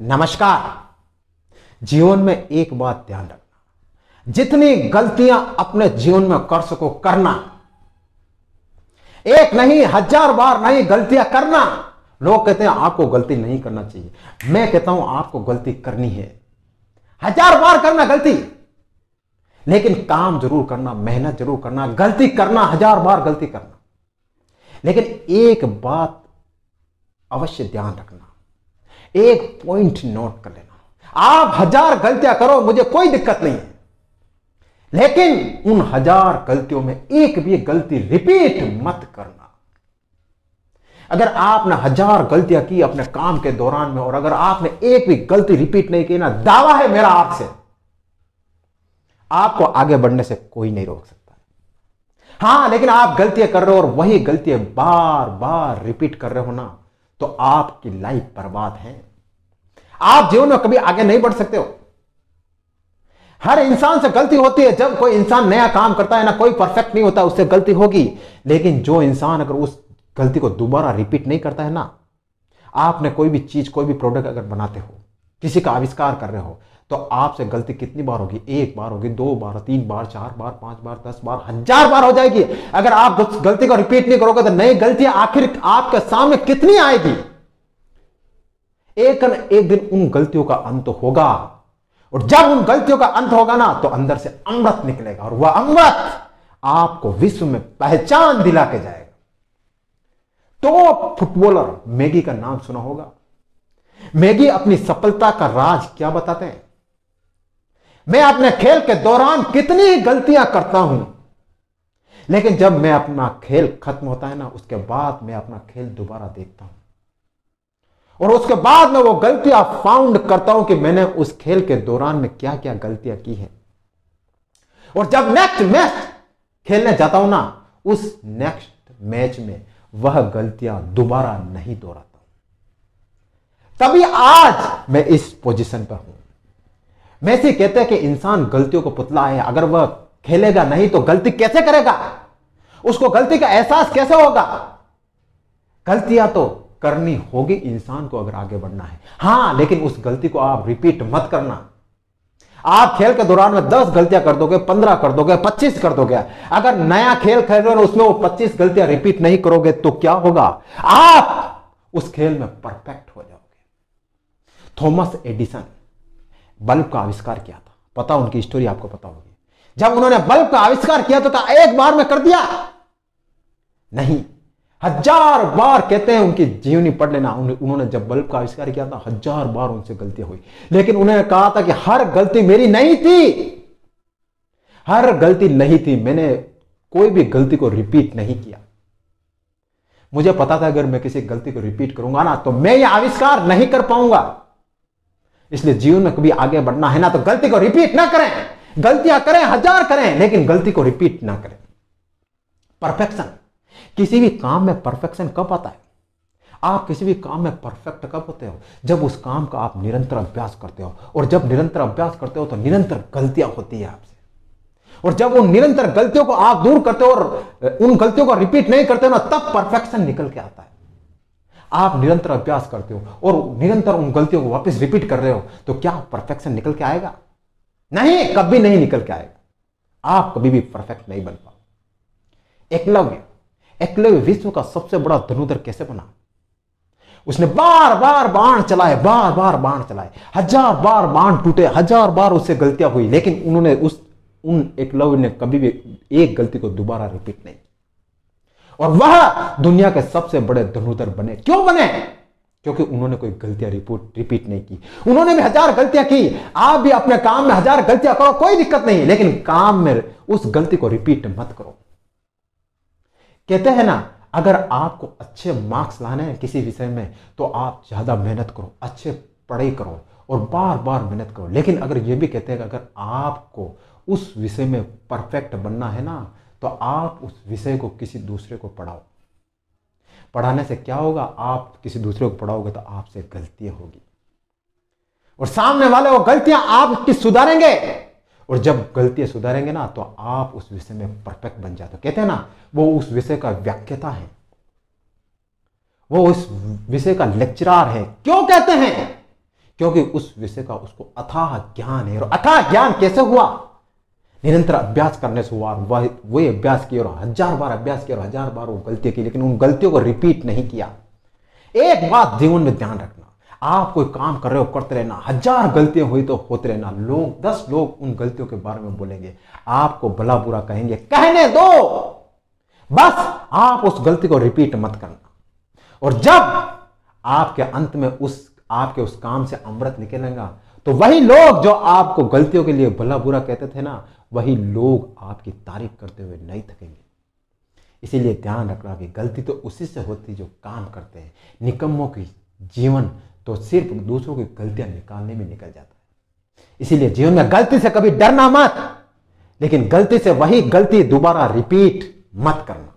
नमस्कार जीवन में एक बात ध्यान रखना जितनी गलतियां अपने जीवन में कर सको करना एक नहीं हजार बार नहीं गलतियां करना लोग कहते हैं आपको गलती नहीं करना चाहिए मैं कहता हूं आपको गलती करनी है हजार बार करना गलती लेकिन काम जरूर करना मेहनत जरूर करना गलती करना हजार बार गलती करना लेकिन एक बात अवश्य ध्यान रखना एक पॉइंट नोट कर लेना आप हजार गलतियां करो मुझे कोई दिक्कत नहीं है लेकिन उन हजार गलतियों में एक भी गलती रिपीट मत करना अगर आपने हजार गलतियां की अपने काम के दौरान में और अगर आपने एक भी गलती रिपीट नहीं की ना दावा है मेरा आपसे आपको आगे बढ़ने से कोई नहीं रोक सकता हां लेकिन आप गलतियां कर रहे हो और वही गलतियां बार बार रिपीट कर रहे हो ना तो आपकी लाइफ बर्बाद है आप जीवन में कभी आगे नहीं बढ़ सकते हो हर इंसान से गलती होती है जब कोई इंसान नया काम करता है ना कोई परफेक्ट नहीं होता उससे गलती होगी लेकिन जो इंसान अगर उस गलती को दोबारा रिपीट नहीं करता है ना आपने कोई भी चीज कोई भी प्रोडक्ट अगर बनाते हो किसी का आविष्कार कर रहे हो तो आपसे गलती कितनी बार होगी एक बार होगी दो बार तीन बार चार बार पांच बार दस बार हजार बार हो जाएगी अगर आप उस गलती को रिपीट नहीं करोगे तो नई गलतियां आखिर आपके सामने कितनी आएगी एक न एक दिन उन गलतियों का अंत होगा और जब उन गलतियों का अंत होगा ना तो अंदर से अमृत निकलेगा और वह अमृत आपको विश्व में पहचान दिला के जाएगा तो फुटबॉलर मैगी का नाम सुना होगा मैगी अपनी सफलता का राज क्या बताते हैं मैं अपने खेल के दौरान कितनी गलतियां करता हूं लेकिन जब मैं अपना खेल खत्म होता है ना उसके बाद मैं अपना खेल दोबारा देखता हूं और उसके बाद में वो गलतियां फाउंड करता हूं कि मैंने उस खेल के दौरान में क्या क्या गलतियां की हैं और जब नेक्स्ट मैच खेलने जाता हूं ना उस नेक्स्ट मैच में वह गलतियां दोबारा नहीं दोहराता हूं तभी आज मैं इस पोजीशन पर हूं मैसी कहते हैं कि इंसान गलतियों को पुतला है अगर वह खेलेगा नहीं तो गलती कैसे करेगा उसको गलती का एहसास कैसे होगा गलतियां तो करनी होगी इंसान को अगर आगे बढ़ना है हां लेकिन उस गलती को आप रिपीट मत करना आप खेल के दौरान में 10 गलतियां कर दोगे 15 कर दोगे 25 कर दोगे अगर नया खेल खेल रहे हो उसमें वो 25 गलतियां रिपीट नहीं करोगे तो क्या होगा आप उस खेल में परफेक्ट हो जाओगे थॉमस एडिसन बल्ब का आविष्कार किया था पता उनकी स्टोरी आपको पता होगी जब उन्होंने बल्ब का आविष्कार किया तो था एक बार में कर दिया नहीं हजार बार कहते हैं उनकी जीवनी पढ़ लेना उन्होंने जब बल्ब का आविष्कार किया था हजार बार उनसे गलती हुई लेकिन उन्होंने कहा था कि हर गलती मेरी नहीं थी हर गलती नहीं थी मैंने कोई भी गलती को रिपीट नहीं किया मुझे पता था अगर मैं किसी गलती को रिपीट करूंगा ना तो मैं ये आविष्कार नहीं कर पाऊंगा इसलिए जीवन में कभी आगे बढ़ना है ना तो गलती को रिपीट ना करें गलतियां करें हजार करें लेकिन गलती को रिपीट ना करें परफेक्शन किसी भी काम में परफेक्शन कब आता है आप किसी भी काम में परफेक्ट कब होते हो जब उस काम का आप निरंतर अभ्यास करते हो और जब निरंतर अभ्यास करते हो तो निरंतर गलतियां होती है आपसे और जब वो निरंतर गलतियों को आप दूर करते हो और उन गलतियों को रिपीट नहीं करते हो ना तब परफेक्शन निकल के आता है आप निरंतर अभ्यास करते हो और निरंतर उन गलतियों को वापस रिपीट कर रहे हो तो क्या परफेक्शन निकल के आएगा नहीं कभी नहीं निकल के आएगा आप कभी भी परफेक्ट नहीं बन पाओ एकलव्य एकलव्य विश्व का सबसे बड़ा धनुधर कैसे बना उसने बार बार बाण चलाए बार बार बाण चलाए हजार बार बाण टूटे हजार बार उससे गलतियां हुई लेकिन उन्होंने उस उन एकलव्य ने कभी भी एक गलती को दोबारा रिपीट नहीं और वह दुनिया के सबसे बड़े धनुधर बने क्यों बने क्योंकि उन्होंने कोई गलतियां रिपोर्ट रिपीट नहीं की उन्होंने भी हजार गलतियां की आप भी अपने काम में हजार गलतियां करो कोई दिक्कत नहीं लेकिन काम में उस गलती को रिपीट मत करो कहते हैं ना अगर आपको अच्छे मार्क्स लाने हैं किसी विषय में तो आप ज़्यादा मेहनत करो अच्छे पढ़ाई करो और बार बार मेहनत करो लेकिन अगर ये भी कहते हैं अगर आपको उस विषय में परफेक्ट बनना है ना तो आप उस विषय को किसी दूसरे को पढ़ाओ पढ़ाने से क्या होगा आप किसी दूसरे को पढ़ाओगे तो आपसे गलतियां होगी और सामने वाले वो गलतियां आप किस सुधारेंगे और जब गलतियाँ सुधारेंगे ना तो आप उस विषय में परफेक्ट बन जाते हो कहते हैं ना वो उस विषय का व्याख्याता है वो उस विषय का लेक्चरार है क्यों कहते हैं क्योंकि उस विषय का उसको अथाह ज्ञान है और अथाह ज्ञान कैसे हुआ निरंतर अभ्यास करने से हुआ वही अभ्यास किया और हजार बार अभ्यास किया और हजार बार वो गलतियां की लेकिन उन गलतियों को रिपीट नहीं किया एक बात जीवन में ध्यान रख आप कोई काम कर रहे हो करते रहना हजार गलतियां हुई तो होते रहना लोग दस लोग उन गलतियों के बारे में बोलेंगे आपको भला बुरा कहेंगे कहने दो बस आप उस गलती को रिपीट मत करना और जब आपके अंत में उस आपके उस काम से अमृत निकलेगा तो वही लोग जो आपको गलतियों के लिए भला बुरा कहते थे ना वही लोग आपकी तारीफ करते हुए नहीं थकेंगे इसीलिए ध्यान रखना कि गलती तो उसी से होती जो काम करते हैं निकम्मों की जीवन तो सिर्फ दूसरों की गलतियां निकालने में निकल जाता है इसीलिए जीवन में गलती से कभी डरना मत लेकिन गलती से वही गलती दोबारा रिपीट मत करना